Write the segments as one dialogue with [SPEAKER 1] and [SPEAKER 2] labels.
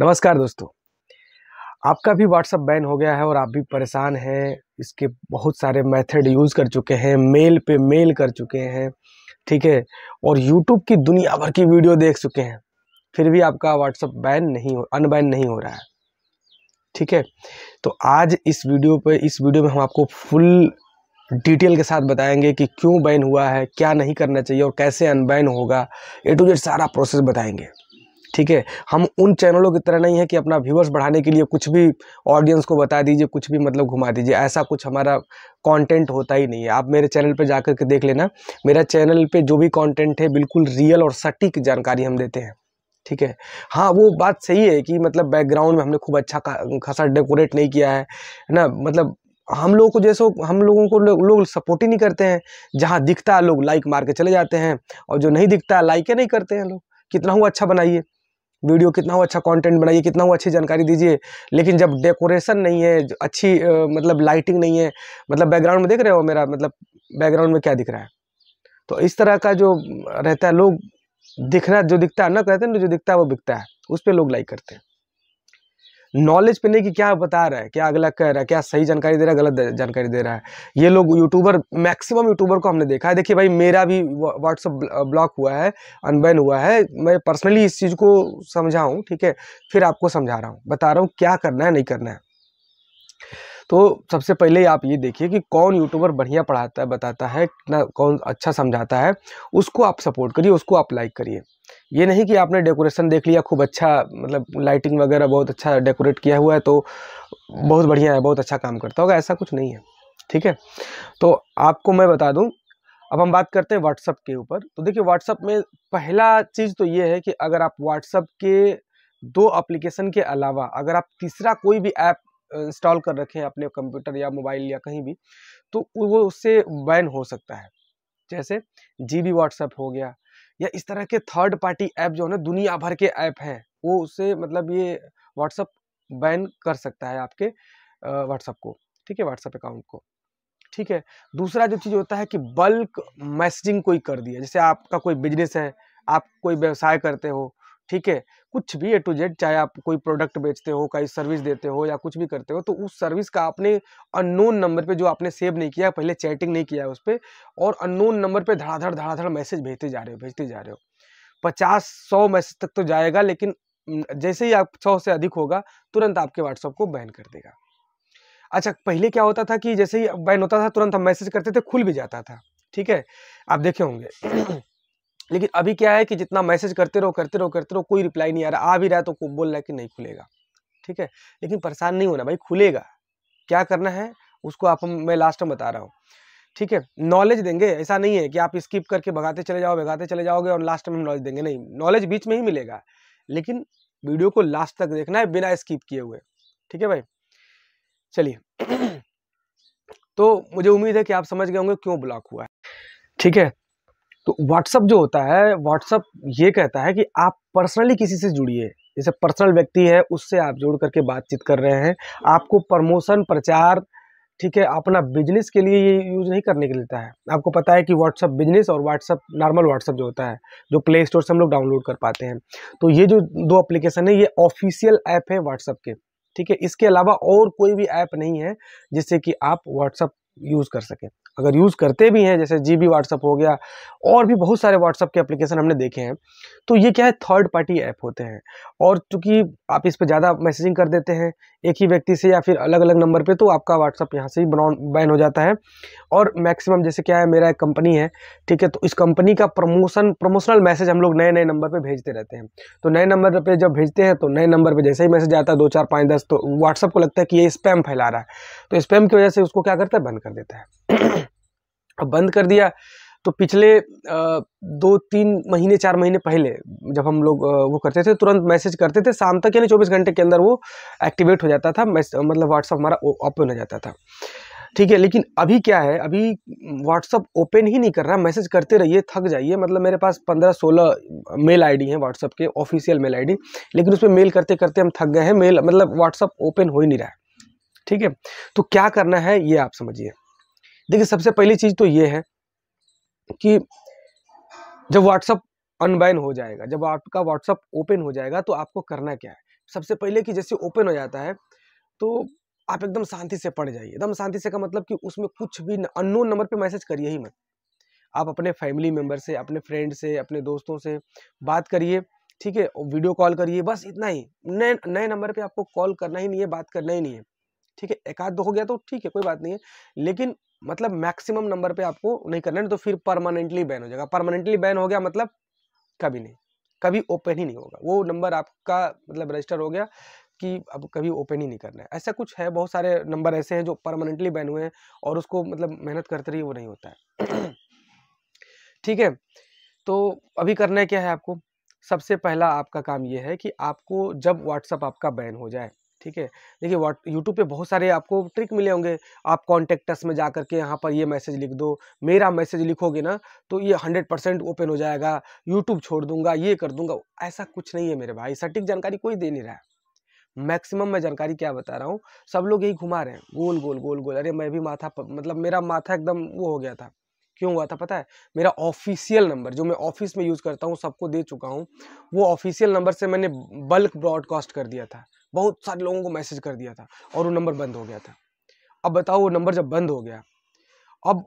[SPEAKER 1] नमस्कार दोस्तों आपका भी व्हाट्सअप बैन हो गया है और आप भी परेशान हैं इसके बहुत सारे मेथड यूज़ कर चुके हैं मेल पे मेल कर चुके हैं ठीक है और यूट्यूब की दुनिया भर की वीडियो देख चुके हैं फिर भी आपका व्हाट्सअप बैन नहीं हो अनबैन नहीं हो रहा है ठीक है तो आज इस वीडियो पे इस वीडियो में हम आपको फुल डिटेल के साथ बताएंगे कि क्यों बैन हुआ है क्या नहीं करना चाहिए और कैसे अनबैन होगा ए टू जेड सारा प्रोसेस बताएंगे ठीक है हम उन चैनलों की तरह नहीं है कि अपना व्यूअर्स बढ़ाने के लिए कुछ भी ऑडियंस को बता दीजिए कुछ भी मतलब घुमा दीजिए ऐसा कुछ हमारा कंटेंट होता ही नहीं है आप मेरे चैनल पर जाकर के देख लेना मेरा चैनल पर जो भी कॉन्टेंट है बिल्कुल रियल और सटीक जानकारी हम देते हैं ठीक है हाँ वो बात सही है कि मतलब बैकग्राउंड में हमने खूब अच्छा खासा डेकोरेट नहीं किया है ना मतलब हम लोगों को जैसे हम लोगों को लोग लो सपोर्ट ही नहीं करते हैं जहाँ दिखता है लोग लाइक मार के चले जाते हैं और जो नहीं दिखता है लाइक ही नहीं करते हैं लोग कितना हुआ अच्छा बनाइए वीडियो कितना हो अच्छा कंटेंट बनाइए कितना हो अच्छी जानकारी दीजिए लेकिन जब डेकोरेशन नहीं है अच्छी आ, मतलब लाइटिंग नहीं है मतलब बैकग्राउंड में देख रहे हो मेरा मतलब बैकग्राउंड में क्या दिख रहा है तो इस तरह का जो रहता है लोग दिखना जो दिखता है ना कहते हैं जो दिखता है वो बिकता है उस पर लोग लाइक करते हैं नॉलेज पे नहीं कि क्या बता रहा है क्या अगला कह रहा है क्या सही जानकारी दे रहा है गलत जानकारी दे रहा है ये लोग यूट्यूबर मैक्सिमम यूट्यूबर को हमने देखा है देखिए भाई मेरा भी व्हाट्सअप ब्लॉक हुआ है अनबैन हुआ है मैं पर्सनली इस चीज़ को समझाऊँ ठीक है फिर आपको समझा रहा हूँ बता रहा हूँ क्या करना है नहीं करना है तो सबसे पहले आप ये देखिए कि कौन यूट्यूबर बढ़िया पढ़ाता है बताता है कितना कौन अच्छा समझाता है उसको आप सपोर्ट करिए उसको आप लाइक करिए ये नहीं कि आपने डेकोरेशन देख लिया खूब अच्छा मतलब लाइटिंग वगैरह बहुत अच्छा डेकोरेट किया हुआ है तो बहुत बढ़िया है बहुत अच्छा काम करता होगा ऐसा कुछ नहीं है ठीक है तो आपको मैं बता दूँ अब हम बात करते हैं व्हाट्सअप के ऊपर तो देखिए व्हाट्सअप में पहला चीज़ तो ये है कि अगर आप व्हाट्सअप के दो एप्लीकेशन के अलावा अगर आप तीसरा कोई भी ऐप इंस्टॉल कर रखे हैं अपने कंप्यूटर या मोबाइल या कहीं भी तो वो उससे बैन हो सकता है जैसे जी बी व्हाट्सएप हो गया या इस तरह के थर्ड पार्टी ऐप जो है ना दुनिया भर के ऐप हैं वो उससे मतलब ये व्हाट्सअप बैन कर सकता है आपके व्हाट्सअप को ठीक है व्हाट्सअप अकाउंट को ठीक है दूसरा जो चीज़ होता है कि बल्क मैसेजिंग कोई कर दिया जैसे आपका कोई बिजनेस है आप कोई व्यवसाय करते हो ठीक है कुछ भी ए टू जेड चाहे आप कोई प्रोडक्ट बेचते हो कोई सर्विस देते हो या कुछ भी करते हो तो उस सर्विस का आपने अननोन नंबर पे जो आपने सेव नहीं किया पहले चैटिंग नहीं किया है उस पर और अननोन नंबर पे धड़ाधड़ धड़ाधड़ मैसेज भेजते जा रहे हो भेजते जा रहे हो पचास सौ मैसेज तक तो जाएगा लेकिन जैसे ही आप सौ से अधिक होगा तुरंत आपके व्हाट्सअप को बैन कर देगा अच्छा पहले क्या होता था कि जैसे ही बैन होता था तुरंत हम मैसेज करते थे खुल भी जाता था ठीक है आप देखे होंगे लेकिन अभी क्या है कि जितना मैसेज करते रहो करते रहो करते रहो कोई रिप्लाई नहीं आ रहा आ भी रहा है तो बोल रहा है कि नहीं खुलेगा ठीक है लेकिन परेशान नहीं होना भाई खुलेगा क्या करना है उसको आप मैं लास्ट में बता रहा हूँ ठीक है नॉलेज देंगे ऐसा नहीं है कि आप स्किप करके भगाते चले जाओ भगाते चले जाओगे और लास्ट में हम नॉलेज देंगे नहीं नॉलेज बीच में ही मिलेगा लेकिन वीडियो को लास्ट तक देखना है बिना स्किप किए हुए ठीक है भाई चलिए तो मुझे उम्मीद है कि आप समझ गए होंगे क्यों ब्लॉक हुआ है ठीक है तो व्हाट्सअप जो होता है व्हाट्सअप ये कहता है कि आप पर्सनली किसी से जुड़िए जैसे पर्सनल व्यक्ति है उससे आप जुड़ करके बातचीत कर रहे हैं आपको प्रमोशन प्रचार ठीक है अपना बिजनेस के लिए ये यूज़ नहीं करने के लिए देता है आपको पता है कि व्हाट्सअप बिजनेस और व्हाट्सअप नॉर्मल व्हाट्सअप जो होता है जो प्ले स्टोर से हम लोग डाउनलोड कर पाते हैं तो ये जो दो एप्लीकेशन है ये ऑफिशियल ऐप है व्हाट्सअप के ठीक है इसके अलावा और कोई भी ऐप नहीं है जिससे कि आप व्हाट्सअप यूज़ कर सकें अगर यूज़ करते भी हैं जैसे जी बी व्हाट्सअप हो गया और भी बहुत सारे व्हाट्सअप के एप्लीकेशन हमने देखे हैं तो ये क्या है थर्ड पार्टी ऐप होते हैं और चूँकि आप इस पर ज़्यादा मैसेजिंग कर देते हैं एक ही व्यक्ति से या फिर अलग अलग नंबर पर तो आपका व्हाट्सअप यहाँ से ही बैन हो जाता है और मैक्सिमम जैसे क्या है मेरा एक कंपनी है ठीक है तो इस कंपनी का प्रमोशन प्रमोशनल मैसेज हम लोग नए नए नंबर पर भेजते रहते हैं तो नए नंबर पर जब भेजते हैं तो नए नंबर पर जैसे ही मैसेज आता है दो चार पाँच दस तो व्हाट्सअप को लगता है कि ये स्पैम फैला रहा है तो स्पैम की वजह से उसको क्या करता है बंद कर देता है अब बंद कर दिया तो पिछले दो तीन महीने चार महीने पहले जब हम लोग वो करते थे तुरंत मैसेज करते थे शाम तक यानी चौबीस घंटे के अंदर वो एक्टिवेट हो जाता था मतलब व्हाट्सअप हमारा ओपन हो जाता था ठीक है लेकिन अभी क्या है अभी व्हाट्सअप ओपन ही नहीं कर रहा मैसेज करते रहिए थक जाइए मतलब मेरे पास पंद्रह सोलह मेल आईडी हैं व्हाट्सअप के ऑफिशियल मेल आईडी लेकिन उसमें मेल करते करते हम थक गए हैं मेल मतलब व्हाट्सअप ओपन हो ही नहीं रहा है ठीक है तो क्या करना है ये आप समझिए देखिए सबसे पहली चीज़ तो ये है कि जब व्हाट्सअप अनबैन हो जाएगा जब आपका व्हाट्सअप ओपन हो जाएगा तो आपको करना क्या है सबसे पहले कि जैसे ओपन हो जाता है तो आप एकदम शांति से पढ़ जाइए एकदम शांति से का मतलब कि उसमें कुछ भी अननोन नंबर पे मैसेज करिए ही मत आप अपने फैमिली मेम्बर से अपने फ्रेंड से अपने दोस्तों से बात करिए ठीक है वीडियो कॉल करिए बस इतना ही नए नए नंबर पर आपको कॉल करना ही नहीं है बात करना ही नहीं है ठीक है एक आध हो गया तो ठीक है कोई बात नहीं है लेकिन मतलब मैक्सिमम नंबर पे आपको नहीं करना है तो फिर परमानेंटली बैन हो जाएगा परमानेंटली बैन हो गया मतलब कभी नहीं कभी ओपन ही नहीं होगा वो नंबर आपका मतलब रजिस्टर हो गया कि अब कभी ओपन ही नहीं करना है ऐसा कुछ है बहुत सारे नंबर ऐसे हैं जो परमानेंटली बैन हुए हैं और उसको मतलब मेहनत करते रहिए वो नहीं होता है ठीक है तो अभी करना है क्या है आपको सबसे पहला आपका काम ये है कि आपको जब व्हाट्सअप आपका बैन हो जाए ठीक है देखिए वाट यूट्यूब पे बहुत सारे आपको ट्रिक मिले होंगे आप कॉन्टेक्टस में जा करके यहाँ पर ये मैसेज लिख दो मेरा मैसेज लिखोगे ना तो ये हंड्रेड परसेंट ओपन हो जाएगा यूट्यूब छोड़ दूंगा ये कर दूंगा ऐसा कुछ नहीं है मेरे भाई सटीक जानकारी कोई दे नहीं रहा है मैक्सिमम मैं जानकारी क्या बता रहा हूँ सब लोग यही घुमा रहे हैं गोल गोल गोल गोल अरे मैं भी माथा मतलब मेरा माथा एकदम वो हो गया था क्यों हुआ था पता है मेरा ऑफिशियल नंबर जो मैं ऑफिस में यूज़ करता हूँ सबको दे चुका हूँ वो ऑफिशियल नंबर से मैंने बल्क ब्रॉडकास्ट कर दिया था बहुत सारे लोगों को मैसेज कर दिया था और वो नंबर बंद हो गया था अब बताओ वो नंबर जब बंद हो गया अब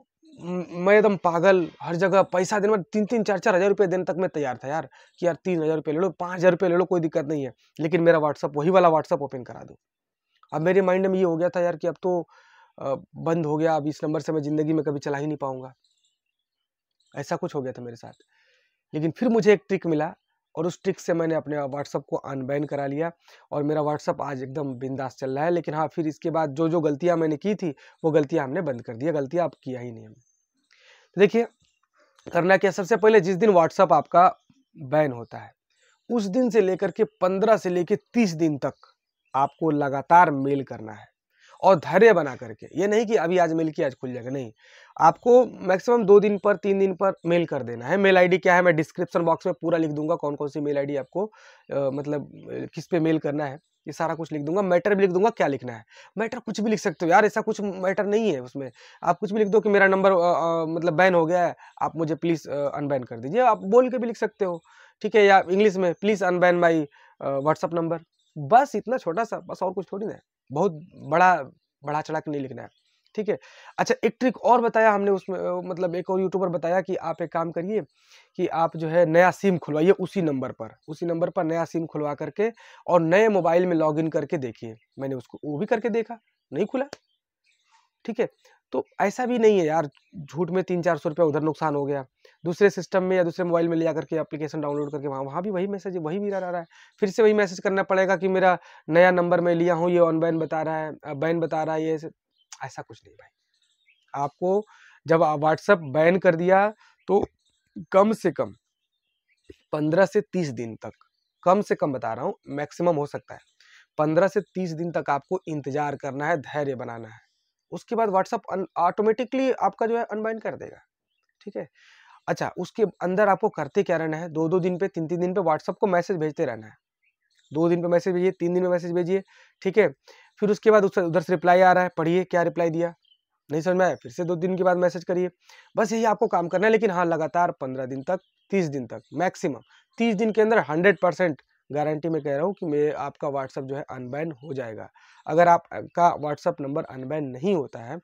[SPEAKER 1] मैं एकदम पागल हर जगह पैसा देने में तीन तीन चार चार हज़ार रुपये देने तक मैं तैयार था यार कि यार तीन हज़ार रुपये ले लो पाँच हज़ार रुपये ले लो कोई दिक्कत नहीं है लेकिन मेरा व्हाट्सअप वही वाला व्हाट्सअप ओपन करा दो अब मेरे माइंड में ये हो गया था यार कि अब तो बंद हो गया अब इस नंबर से मैं ज़िंदगी में कभी चला ही नहीं पाऊँगा ऐसा कुछ हो गया था मेरे साथ लेकिन फिर मुझे एक ट्रिक मिला और उस ट्रिक से मैंने अपने व्हाट्सअप को अनबैन करा लिया और मेरा व्हाट्सअप आज एकदम बिंदास चल रहा है लेकिन हाँ फिर इसके बाद जो जो गलतियाँ मैंने की थी वो गलतियाँ हमने बंद कर दिया गलतियाँ आप किया ही नहीं हमने देखिए करना क्या सबसे पहले जिस दिन व्हाट्सअप आपका बैन होता है उस दिन से लेकर के पंद्रह से लेकर तीस दिन तक आपको लगातार मेल करना है और धैर्य बना करके ये नहीं कि अभी आज मेल की आज खुल जाएगा नहीं आपको मैक्सिमम दो दिन पर तीन दिन पर मेल कर देना है मेल आईडी क्या है मैं डिस्क्रिप्शन बॉक्स में पूरा लिख दूंगा कौन कौन सी मेल आईडी आपको आ, मतलब किस पे मेल करना है ये सारा कुछ लिख दूंगा मैटर भी लिख दूंगा क्या लिखना है मैटर कुछ भी लिख सकते हो यार ऐसा कुछ मैटर नहीं है उसमें आप कुछ भी लिख दो कि मेरा नंबर मतलब बैन हो गया है आप मुझे प्लीज़ अनबैन कर दीजिए आप बोल के भी लिख सकते हो ठीक है या इंग्लिश में please unban my WhatsApp number बस इतना छोटा सा बस और कुछ थोड़ी ना है बहुत बड़ा बढ़ा चढ़ा के नहीं लिखना है ठीक है अच्छा एक ट्रिक और बताया हमने उसमें मतलब एक और यूट्यूबर बताया कि आप एक काम करिए कि आप जो है नया सिम खुलवाइए उसी नंबर पर उसी नंबर पर नया सिम खुलवा करके और नए मोबाइल में लॉगिन करके देखिए मैंने उसको वो भी करके देखा नहीं खुला ठीक है तो ऐसा भी नहीं है यार झूठ में तीन चार सौ रुपया उधर नुकसान हो गया दूसरे सिस्टम में या दूसरे मोबाइल में ले जाकर के एप्लीकेशन डाउनलोड करके वहाँ वहाँ भी वही मैसेज वही भी आ रहा है फिर से वही मैसेज करना पड़ेगा कि मेरा नया नंबर मैं लिया हूँ ये ऑन बैन बता रहा है बैन बता रहा है ये ऐसा कुछ नहीं भाई आपको जब व्हाट्सअप बैन कर दिया तो कम से कम पंद्रह से तीस दिन तक कम से कम बता रहा हूँ मैक्सिमम हो सकता है पंद्रह से तीस दिन तक आपको इंतजार करना है धैर्य बनाना है उसके बाद व्हाट्सअप ऑटोमेटिकली आपका जो है अनबाइंड कर देगा ठीक है अच्छा उसके अंदर आपको करते क्या रहना है दो दो दिन पे तीन तीन दिन पे व्हाट्सअप को मैसेज भेजते रहना है दो दिन पे मैसेज भेजिए तीन दिन में मैसेज भेजिए ठीक है फिर उसके बाद उससे उधर से रिप्लाई आ रहा है पढ़िए क्या रिप्लाई दिया नहीं समझ में आया फिर से दो दिन के बाद मैसेज करिए बस यही आपको काम करना है लेकिन हाँ लगातार पंद्रह दिन तक तीस दिन तक मैक्सिमम तीस दिन के अंदर हंड्रेड परसेंट गारंटी में कह रहा हूँ कि मैं आपका व्हाट्सअप जो है अनबैन हो जाएगा अगर आपका व्हाट्सअप नंबर अनबैन नहीं होता है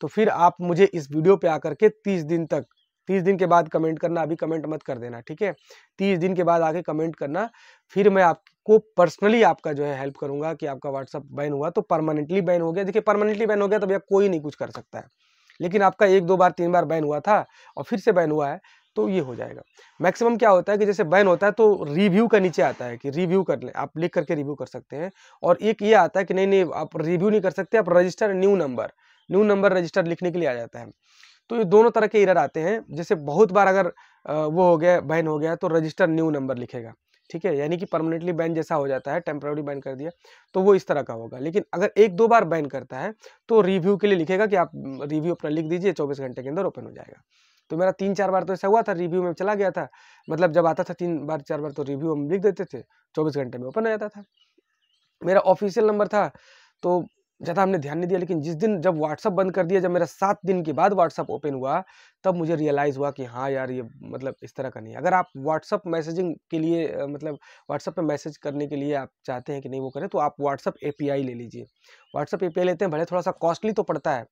[SPEAKER 1] तो फिर आप मुझे इस वीडियो पे आकर के तीस दिन तक तीस दिन के बाद कमेंट करना अभी कमेंट मत कर देना ठीक है तीस दिन के बाद आके कमेंट करना फिर मैं आपको पर्सनली आपका जो है हेल्प करूंगा कि आपका व्हाट्सअप बैन हुआ तो परमानेंटली बैन हो गया देखिए परमानेंटली बैन हो गया तो भैया कोई नहीं कुछ कर सकता है लेकिन आपका एक दो बार तीन बार बैन हुआ था और फिर से बैन हुआ है तो ये हो जाएगा मैक्सिमम क्या होता है कि जैसे बैन होता है तो रिव्यू का नीचे आता है कि रिव्यू कर ले आप लिख करके रिव्यू कर सकते हैं और एक ये आता है कि नहीं नहीं आप रिव्यू नहीं कर सकते आप register new number new number register लिखने के लिए आ जाता है तो ये दोनों तरह के इरर आते हैं जैसे बहुत बार अगर वो हो गया बैन हो गया तो रजिस्टर न्यू नंबर लिखेगा ठीक है यानी कि परमानेंटली बैन जैसा हो जाता है टेम्प्रोरी बैन कर दिया तो वो इस तरह का होगा लेकिन अगर एक दो बार बैन करता है तो रिव्यू के लिए लिखेगा कि आप रिव्यू अपना लिख दीजिए चौबीस घंटे के अंदर ओपन हो जाएगा तो मेरा तीन चार बार तो ऐसा हुआ था रिव्यू में चला गया था मतलब जब आता था तीन बार चार बार तो रिव्यू हम लिख देते थे चौबीस घंटे में ओपन आ जाता था मेरा ऑफिशियल नंबर था तो ज़्यादा हमने ध्यान नहीं दिया लेकिन जिस दिन जब व्हाट्सअप बंद कर दिया जब मेरा सात दिन के बाद व्हाट्सअप ओपन हुआ तब मुझे रियलाइज़ हुआ कि हाँ यार ये मतलब इस तरह का नहीं अगर आप व्हाट्सअप मैसेजिंग के लिए मतलब व्हाट्सअप पे मैसेज करने के लिए आप चाहते हैं कि नहीं वो करें तो आप व्हाट्सअप ए ले लीजिए व्हाट्सअप ए लेते हैं भले थोड़ा सा कॉस्टली तो पड़ता है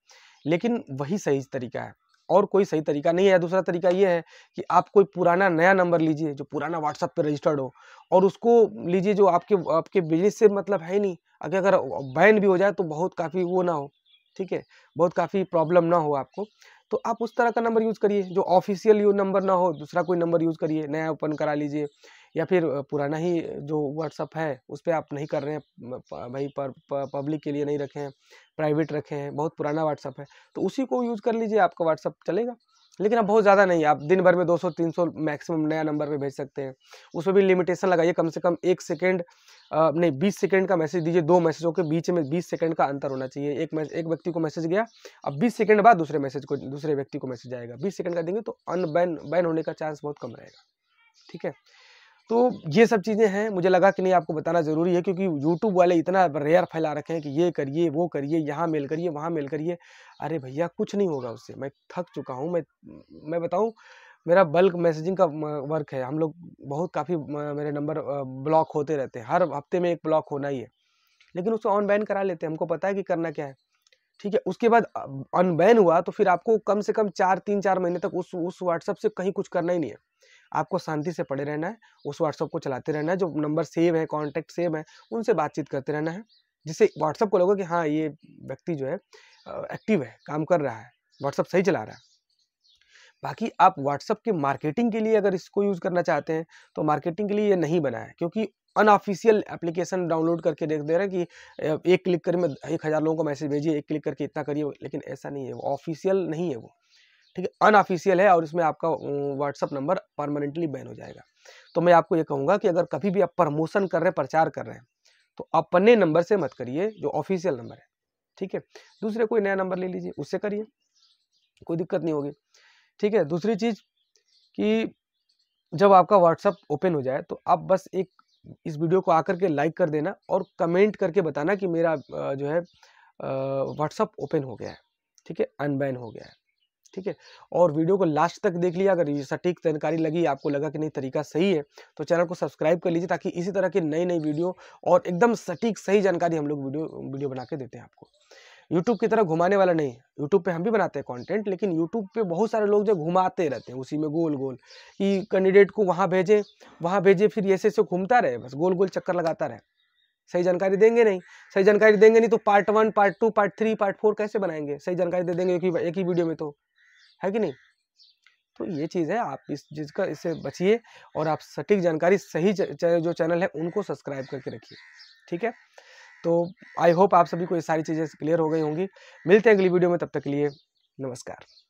[SPEAKER 1] लेकिन वही सही तरीका है और कोई सही तरीका नहीं है दूसरा तरीका ये है कि आप कोई पुराना नया नंबर लीजिए जो पुराना व्हाट्सअप पे रजिस्टर्ड हो और उसको लीजिए जो आपके आपके बिजनेस से मतलब है नहीं अगर अगर बैन भी हो जाए तो बहुत काफ़ी वो ना हो ठीक है बहुत काफ़ी प्रॉब्लम ना हो आपको तो आप उस तरह का नंबर यूज़ करिए जो ऑफिशियल नंबर ना हो दूसरा कोई नंबर यूज़ करिए नया ओपन करा लीजिए या फिर पुराना ही जो व्हाट्सअप है उस पर आप नहीं कर रहे हैं भाई पर, पब्लिक के लिए नहीं रखे हैं प्राइवेट रखे हैं बहुत पुराना व्हाट्सअप है तो उसी को यूज़ कर लीजिए आपका व्हाट्सअप चलेगा लेकिन अब बहुत ज़्यादा नहीं आप दिन भर में 200 300 मैक्सिमम नया नंबर पे भेज सकते हैं उसमें भी लिमिटेशन लगाइए कम से कम एक सेकेंड नहीं बीस सेकेंड का मैसेज दीजिए दो मैसेजों के बीच में बीस सेकेंड का अंतर होना चाहिए एक मैसेज एक व्यक्ति को मैसेज गया अब बीस सेकेंड बाद दूसरे मैसेज को दूसरे व्यक्ति को मैसेज आएगा बीस सेकेंड का देंगे तो अनबैन बैन होने का चांस बहुत कम रहेगा ठीक है तो ये सब चीज़ें हैं मुझे लगा कि नहीं आपको बताना ज़रूरी है क्योंकि यूट्यूब वाले इतना रेयर फैला रखे हैं कि ये करिए वो करिए यहाँ मेल करिए वहाँ मेल करिए अरे भैया कुछ नहीं होगा उससे मैं थक चुका हूँ मैं मैं बताऊँ मेरा बल्क मैसेजिंग का वर्क है हम लोग बहुत काफ़ी मेरे नंबर ब्लॉक होते रहते हैं हर हफ्ते में एक ब्लॉक होना ही है लेकिन उसको ऑनबैन करा लेते हैं हमको पता है कि करना क्या है ठीक है उसके बाद अनबैन हुआ तो फिर आपको कम से कम चार तीन चार महीने तक उस उस व्हाट्सअप से कहीं कुछ करना ही नहीं है आपको शांति से पड़े रहना है उस व्हाट्सअप को चलाते रहना है जो नंबर सेव है कॉन्टैक्ट सेव है उनसे बातचीत करते रहना है जिससे व्हाट्सअप को लगो कि हाँ ये व्यक्ति जो है एक्टिव है काम कर रहा है व्हाट्सअप सही चला रहा है बाकी आप व्हाट्सअप के मार्केटिंग के लिए अगर इसको यूज़ करना चाहते हैं तो मार्केटिंग के लिए ये नहीं बना है क्योंकि अनऑफिशियल एप्लीकेशन डाउनलोड करके देख दे रहे हैं कि एक क्लिक कर में एक हज़ार लोगों को मैसेज भेजिए एक क्लिक करके इतना करिए लेकिन ऐसा नहीं है वो ऑफिशियल नहीं है वो ठीक है अनऑफिशियल है और इसमें आपका व्हाट्सअप नंबर परमानेंटली बैन हो जाएगा तो मैं आपको ये कहूँगा कि अगर कभी भी आप प्रमोशन कर रहे हैं प्रचार कर रहे हैं तो अपने नंबर से मत करिए जो ऑफिशियल नंबर है ठीक है दूसरे कोई नया नंबर ले लीजिए उससे करिए कोई दिक्कत नहीं होगी ठीक है दूसरी चीज़ कि जब आपका व्हाट्सअप ओपन हो जाए तो आप बस एक इस वीडियो को आकर के लाइक कर देना और कमेंट करके बताना कि मेरा जो है व्हाट्सअप ओपन हो गया है ठीक है अनबैन हो गया है ठीक है और वीडियो को लास्ट तक देख लिया अगर ये सटीक जानकारी लगी आपको लगा कि नहीं तरीका सही है तो चैनल को सब्सक्राइब कर लीजिए ताकि इसी तरह की नई नई वीडियो और एकदम सटीक सही जानकारी हम लोग वीडियो वीडियो बना के देते हैं आपको यूट्यूब की तरह घुमाने वाला नहीं यूट्यूब पे हम भी बनाते हैं कंटेंट लेकिन यूट्यूब पे बहुत सारे लोग जो घुमाते रहते हैं उसी में गोल गोल कि कैंडिडेट को वहाँ भेजें वहाँ भेजें फिर ऐसे ऐसे घूमता रहे बस गोल गोल चक्कर लगाता रहे सही जानकारी देंगे नहीं सही जानकारी देंगे नहीं तो part one part two part three part four कैसे बनाएंगे सही जानकारी दे देंगे एक ही वीडियो में तो है कि नहीं तो ये चीज़ है आप इस चीज़ का इससे बचिए और आप सटीक जानकारी सही जो चैनल है उनको सब्सक्राइब करके रखिए ठीक है तो आई होप आप सभी को ये सारी चीज़ें क्लियर हो गई होंगी मिलते हैं अगली वीडियो में तब तक के लिए नमस्कार